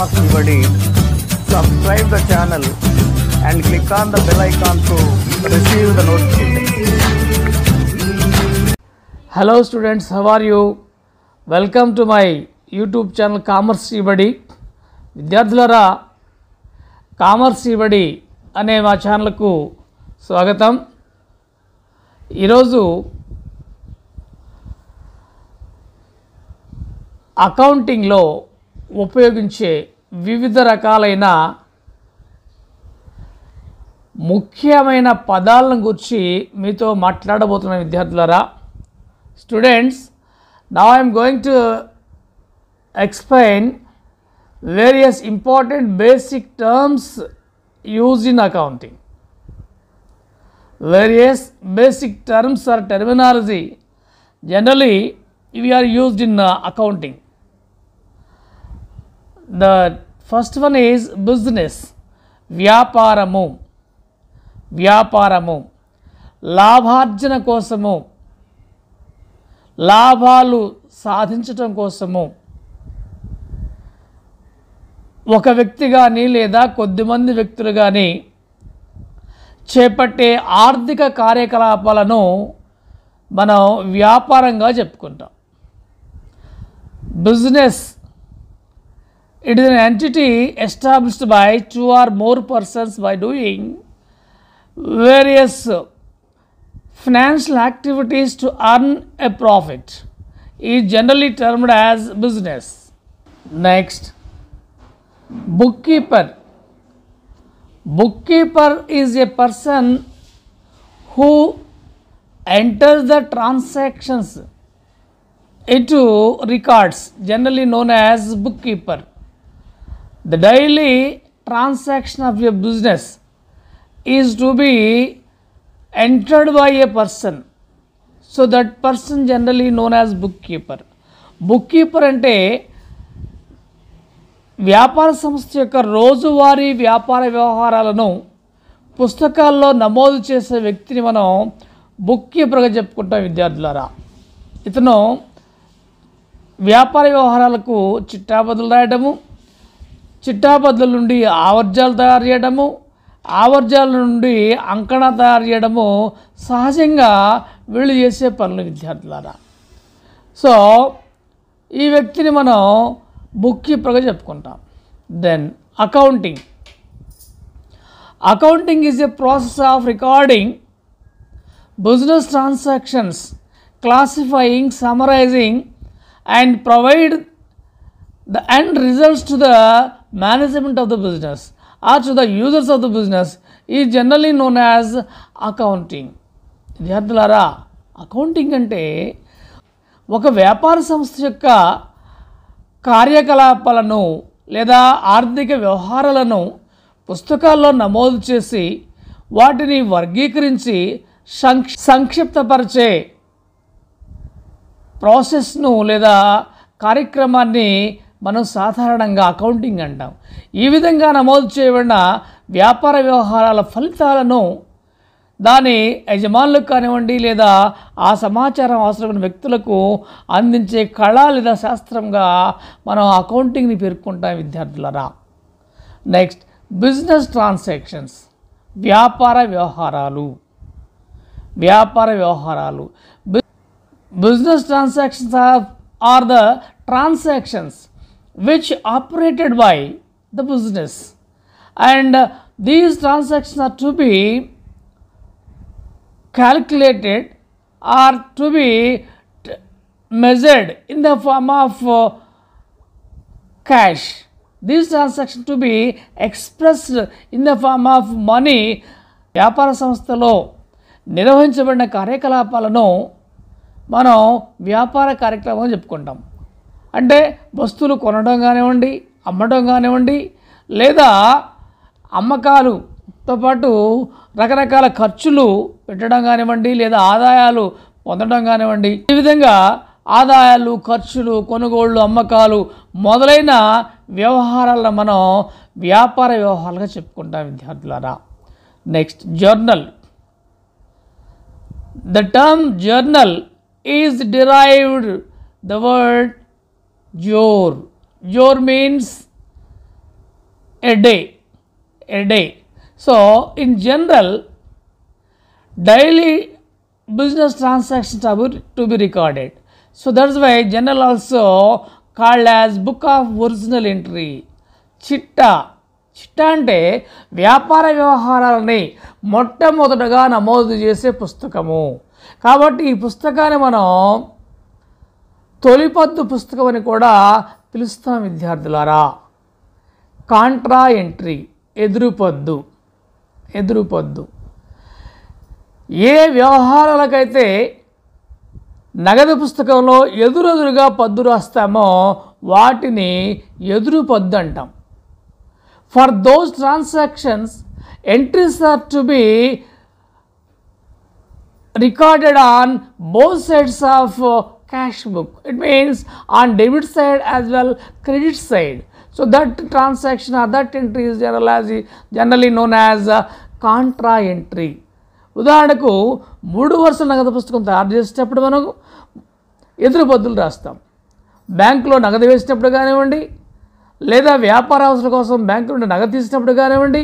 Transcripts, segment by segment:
మాకు ఇవ్వండి subscribe the channel and click on the bell icon to receive the notification hello students how are you welcome to my YouTube channel commerce ఇవ్వడి విద్యార్థులరా commerce ఇవ్వడి అనే మా ఛానల్కు స్వాగతం ఈరోజు అకౌంటింగ్లో ఉపయోగించే వివిధ రకాలైన ముఖ్యమైన పదాలను గురించి మీతో మాట్లాడబోతున్న విద్యార్థులరా students now I'm going to explain various important basic terms use in accounting various basic terms or terminology generally we are used in accounting the first one is business వ్యాపారము వ్యాపారము లాభార్జన కోసము లాభాలు సాధించటం కోసము ఒక వ్యక్తి కానీ లేదా కొద్దిమంది వ్యక్తులు కానీ చేపట్టే ఆర్థిక కార్యకలాపాలను మనం వ్యాపారంగా చెప్పుకుంటాం business It is an entity established by two or more persons by doing various financial activities to earn a profit It is generally termed as business. Next, bookkeeper. Bookkeeper is a person who enters the transactions into records generally known as bookkeeper the daily transaction of your business is to be entered by a person so that person generally known as bookkeeper bookkeeper అంటే వ్యాపార సంస్థ యొక్క రోజువారీ వ్యాపార వ్యవహారాలను పుస్తకాల్లో నమోదు చేసే వ్యక్తిని మనం బుక్ కీపర్గా చెప్పుకుంటాం విద్యార్థులారా ఇతను వ్యాపార వ్యవహారాలకు చిట్టాబదులు రాయడము చిట్టాపద్దుల నుండి ఆవర్జాలు తయారు చేయడము ఆవర్జాల నుండి అంకణ తయారు చేయడము సహజంగా వీళ్ళు చేసే పనులు విద్యార్థులారా సో ఈ వ్యక్తిని మనం బుక్ కీపర్గా చెప్పుకుంటాం then accounting accounting is a process of recording business transactions classifying summarising and provide the end results to the management of the business or to the users of the business is generally known as accounting. విద్యార్థులారా accounting అంటే ఒక వ్యాపార సంస్థ యొక్క కార్యకలాపాలను లేదా ఆర్థిక వ్యవహారాలను పుస్తకాల్లో నమోదు చేసి వాటిని వర్గీకరించి సంక్ష సంక్షిప్తపరిచే ప్రాసెస్ను లేదా కార్యక్రమాన్ని మనం సాధారణంగా అకౌంటింగ్ అంటాం ఈ విధంగా నమోదు చేయబడిన వ్యాపార వ్యవహారాల ఫలితాలను దాని యజమానులకు కానివ్వండి లేదా ఆ సమాచారం అవసరమైన వ్యక్తులకు అందించే కళ లేదా శాస్త్రంగా మనం అకౌంటింగ్ని పేర్కొంటాం విద్యార్థులరా నెక్స్ట్ బిజినెస్ ట్రాన్సాక్షన్స్ వ్యాపార వ్యవహారాలు వ్యాపార వ్యవహారాలు business transactions are the transactions which operated by the business and uh, these transactions are to be calculated are to be measured in the form of uh, cash these transactions to be expressed in the form of money వ్యాపార సంస్థలో నిర్వహించబడిన కార్యకలాపాలను మనం వ్యాపార కార్యక్రమం చెప్పుకుంటాం అంటే వస్తువులు కొనడం కానివ్వండి అమ్మడం కానివ్వండి లేదా అమ్మకాలుతో పాటు రకరకాల ఖర్చులు పెట్టడం కానివ్వండి లేదా ఆదాయాలు పొందడం కానివ్వండి ఈ విధంగా ఆదాయాలు ఖర్చులు కొనుగోళ్ళు అమ్మకాలు మొదలైన వ్యవహారాలను మనం వ్యాపార వ్యవహారాలుగా చెప్పుకుంటాం విద్యార్థులారా next journal the term journal is derived the word jour jour means a a day a day so in journal daily business transactions are to be recorded so that's why journal also called as book of original entry చిట్టా చిట్టా అంటే వ్యాపార వ్యవహారాలని మొట్టమొదటగా నమోదు చేసే పుస్తకము కాబట్టి ఈ పుస్తకాన్ని మనం తొలిపద్దు పుస్తకం అని కూడా పిలుస్తాం విద్యార్థులారా కాంట్రా ఎంట్రీ ఎదురుపద్దు ఎదురుపద్దు ఏ వ్యవహారాలకైతే నగదు పుస్తకంలో ఎదురెదురుగా పద్దు రాస్తామో వాటిని ఎదురు పద్దు అంటాం for those transactions entries are to be recorded on both sides of cash book. It means on debit side as well credit side. So that transaction or that entry is generally, generally known as uh, contra entry. ఉదాహరణకు మూడు వరుసల నగదు పుస్తకం తయారు చేసేటప్పుడు మనం ఎదురు బద్దులు రాస్తాం బ్యాంకులో నగదు వేసినప్పుడు కానివ్వండి లేదా వ్యాపార అవసరం కోసం బ్యాంకు నుండి నగదు తీసినప్పుడు కానివ్వండి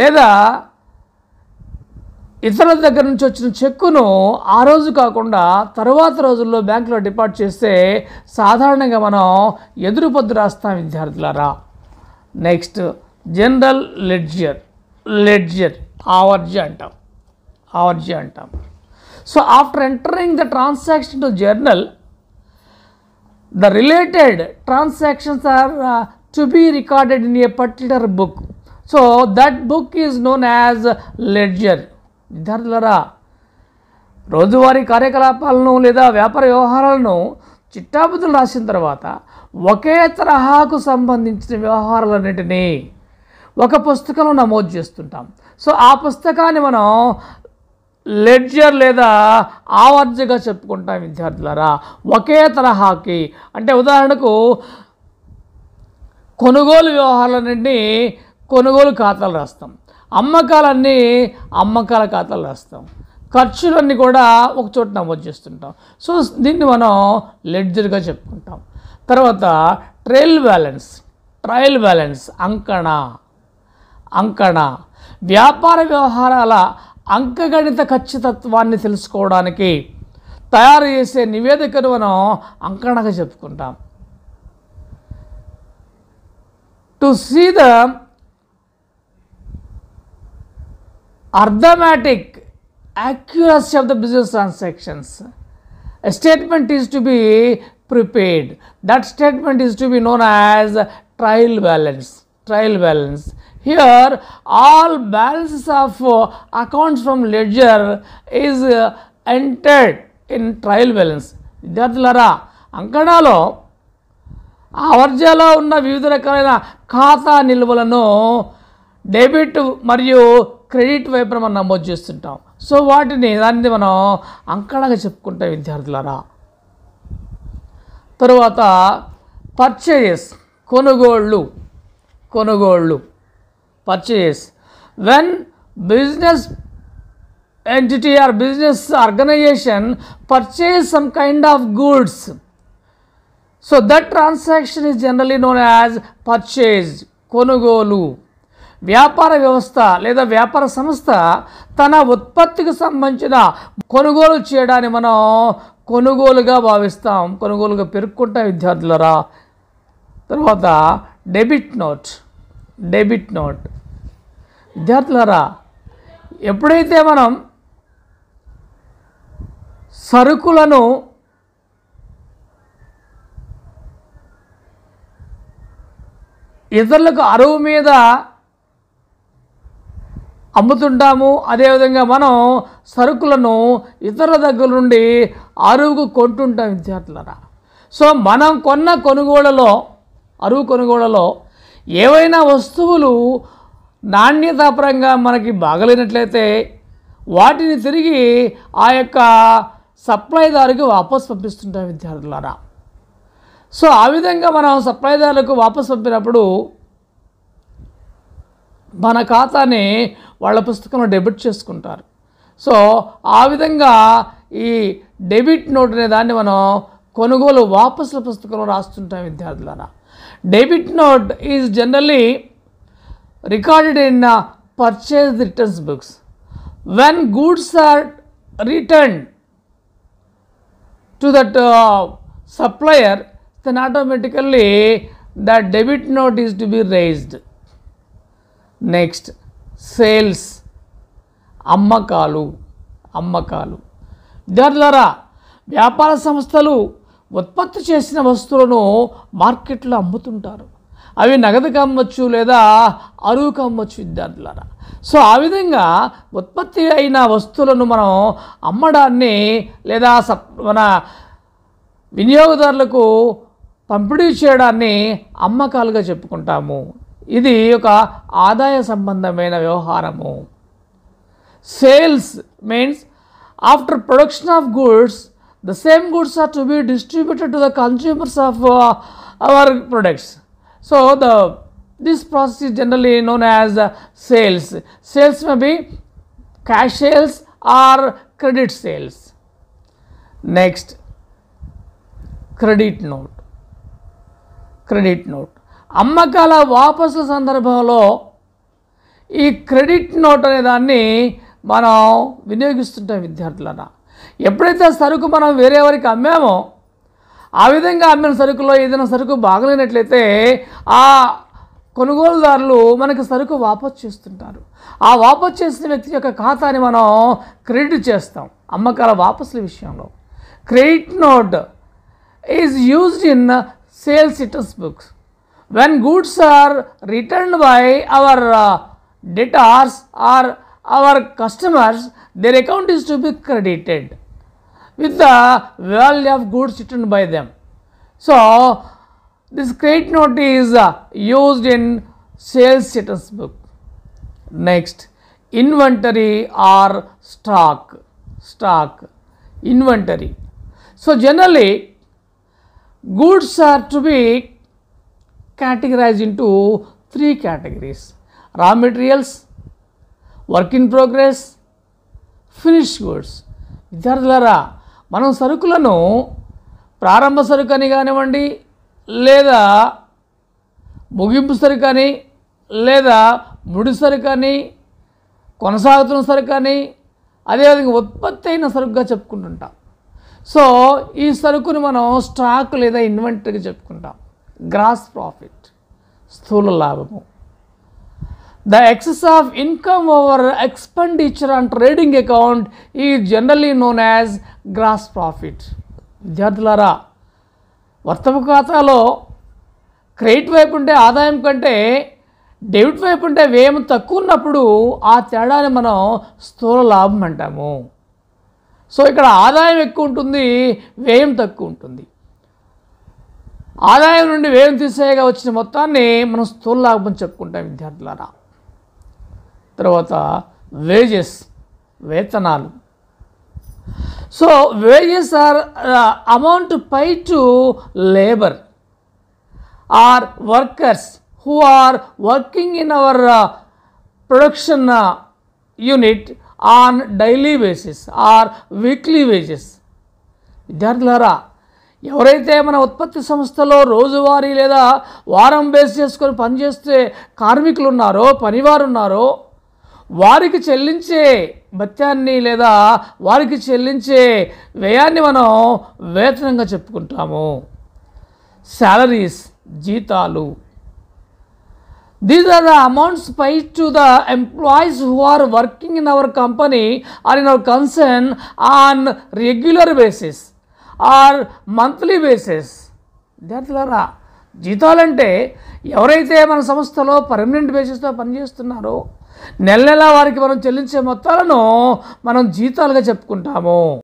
లేదా ఇతరుల దగ్గర నుంచి వచ్చిన చెక్కును ఆ రోజు కాకుండా తరువాత రోజుల్లో బ్యాంకులో డిపాజిట్ చేస్తే సాధారణంగా మనం ఎదురు పొద్దు రాస్తాం విద్యార్థులారా నెక్స్ట్ జనరల్ లెడ్జర్ లెడ్జర్ ఆవర్జీ అంటాం ఆవర్జీ అంటాం so after entering the transaction to journal the related transactions are to be recorded in a particular book so that book is known as ledger విద్యార్థులరా రోజువారీ కార్యకలాపాలను లేదా వ్యాపార వ్యవహారాలను చిట్టాబుద్ధులు రాసిన తర్వాత ఒకే తరహాకు సంబంధించిన వ్యవహారాలన్నింటినీ ఒక పుస్తకంలో నమోదు చేస్తుంటాం సో ఆ పుస్తకాన్ని మనం లెడ్జర్ లేదా ఆవర్జగా చెప్పుకుంటాం విద్యార్థులరా ఒకే తరహాకి అంటే ఉదాహరణకు కొనుగోలు వ్యవహారాలన్నింటినీ కొనుగోలు ఖాతాలు రాస్తాం అమ్మకాలన్నీ అమ్మకాల ఖాతాలు రాస్తాం ఖర్చులన్నీ కూడా ఒక చోట నమోదు చేస్తుంటాం సో దీన్ని మనం లెడ్జర్గా చెప్పుకుంటాం తర్వాత ట్రయల్ బ్యాలెన్స్ ట్రయల్ బ్యాలెన్స్ అంకణ అంకణ వ్యాపార వ్యవహారాల అంకగణిత ఖచ్చితత్వాన్ని తెలుసుకోవడానికి తయారు చేసే నివేదికను మనం అంకణగా చెప్పుకుంటాం to see the arithmetic accuracy of the business transactions. A statement is to be prepared. That statement is to be known as trial balance. Trial balance. Here, all balances of uh, accounts from ledger is uh, entered in trial balance. విద్యార్థులారా అంకణాలో అవర్జాలో ఉన్న వివిధ రకాలైన ఖాతా నిల్వలను debit మరియు credit వైపున మనం నమోదు చేస్తుంటాం సో వాటిని దాన్ని మనం అంకణగా చెప్పుకుంటాం విద్యార్థులారా తరువాత పర్చేజెస్ కొనుగోళ్ళు కొనుగోళ్ళు purchases when business entity or business organisation purchase some kind of goods so that transaction is generally known as purchase కొనుగోలు వ్యాపార వ్యవస్థ లేదా వ్యాపార సంస్థ తన ఉత్పత్తికి సంబంధించిన కొనుగోలు చేయడాన్ని మనం కొనుగోలుగా భావిస్తాం కొనుగోలుగా పెరుక్కుంటాం విద్యార్థులరా తర్వాత డెబిట్ నోట్ డెబిట్ నోట్ విద్యార్థులరా ఎప్పుడైతే మనం సరుకులను ఇతరులకు అరువు మీద అమ్ముతుంటాము అదేవిధంగా మనం సరుకులను ఇతర దగ్గర నుండి అరువుకు కొంటుంటాం విద్యార్థులరా సో మనం కొన్న కొనుగోళ్లలో అరువు కొనుగోళ్ళలో ఏవైనా వస్తువులు నాణ్యతాపరంగా మనకి బాగలేనట్లయితే వాటిని తిరిగి ఆ యొక్క సప్లైదారుకి వాపసు పంపిస్తుంటాం విద్యార్థులారా సో ఆ విధంగా మనం సప్లైదారులకు వాపసు పంపినప్పుడు మన ఖాతాని వాళ్ళ పుస్తకంలో డెబిట్ చేసుకుంటారు సో ఆ విధంగా ఈ డెబిట్ నోట్ అనే దాన్ని మనం కొనుగోలు వాపసుల పుస్తకంలో రాస్తుంటాం విద్యార్థులరా debit note is generally recorded in purchase returns books when goods are return to that supplier then automatically that debit note is to be raised next sales అమ్మకాలు అమ్మకాలు దాని ద్వారా వ్యాపార సంస్థలు ఉత్పత్తి చేసిన వస్తువులను మార్కెట్లో అమ్ముతుంటారు అవి నగదుకు అమ్మొచ్చు లేదా అరువుకు దాని ద్వారా సో ఆ విధంగా ఉత్పత్తి అయిన వస్తువులను మనం అమ్మడాన్ని లేదా మన వినియోగదారులకు పంపిణీ చేయడాన్ని అమ్మకాలుగా చెప్పుకుంటాము ఇది ఒక ఆదాయ సంబంధమైన వ్యవహారము sales means after production of goods the same goods are to be distributed to the consumers of our products so the this process is generally known as uh, sales sales may be cash sales or credit sales next credit note credit note అమ్మకాల వాపసు సందర్భంలో ఈ credit note అనే దాన్ని మనం వినియోగిస్తుంటాం విద్యార్థులన ఎప్పుడైతే సరుకు మనం వేరే వారికి అమ్మామో ఆ విధంగా అమ్మిన సరుకులో ఏదైనా సరుకు బాగలేనట్లయితే ఆ కొనుగోలుదారులు మనకి సరుకు వాపసు చేస్తుంటారు ఆ వాపసు చేసిన వ్యక్తి యొక్క ఖాతాని మనం క్రెడిట్ చేస్తాం అమ్మకాల వాపసుల విషయంలో credit note is used in sales returns books when goods are returned by our uh, debtors or our customers, their account is to be credited with the value of goods returned by them. So, this credit note is uh, used in sales status book. Next, inventory or stock, stock, inventory. So, generally goods are to be categorized into three categories raw materials, work in progress finish goods విద్యార్థులారా మనం సరుకులను ప్రారంభ సరుకు అని కానివ్వండి లేదా ముగింపు సరుకు అని లేదా ముడి సరుకు అని కొనసాగుతున్న సరుకు అని అదేవిధంగా ఉత్పత్తి అయిన సరుకుగా చెప్పుకుంటుంటాం సో ఈ సరుకును మనం స్టాక్ లేదా ఇన్వెంటరీగా చెప్పుకుంటాం గ్రాస్ ప్రాఫిట్ స్థూల లాభము the excess of income over expenditure and trading account is generally known as gross profit విద్యార్థులారా వర్తపు ఖాతాలో క్రెడిట్ వైపు ఉంటే ఆదాయం కంటే డెబిట్ వైపు ఉంటే వ్యయం తక్కువ ఉన్నప్పుడు ఆ తేడాని మనం స్థూల లాభం అంటాము సో ఇక్కడ ఆదాయం ఎక్కువ ఉంటుంది వ్యయం తక్కువ ఉంటుంది ఆదాయం నుండి వ్యయం తీసేయగా వచ్చిన మొత్తాన్ని మనం స్థూల లాభం చెప్పుకుంటాం విద్యార్థులారా తర్వాత వేజెస్ వేతనాలు so wages are amount pay to labour or workers who are working in our production unit on daily basis or weekly wages విద్యార్థులారా ఎవరైతే మన ఉత్పత్తి సంస్థలో రోజువారీ లేదా వారం బేస్ చేసుకొని పనిచేస్తే కార్మికులు ఉన్నారో పనివారు ఉన్నారో వారికి చెల్లించే భత్యాన్ని లేదా వారికి చెల్లించే వ్యయాన్ని మనం వేతనంగా చెప్పుకుంటాము శాలరీస్ జీతాలు these are the amounts pay to the employees who are working in our company or in our concern on regular basis or monthly basis విద్యార్థులారా జీతాలంటే ఎవరైతే మన సంస్థలో పర్మనెంట్ బేసిస్తో పనిచేస్తున్నారో నెల నెల వారికి మనం చెల్లించే మొత్తాలను మనం జీతాలుగా చెప్పుకుంటాము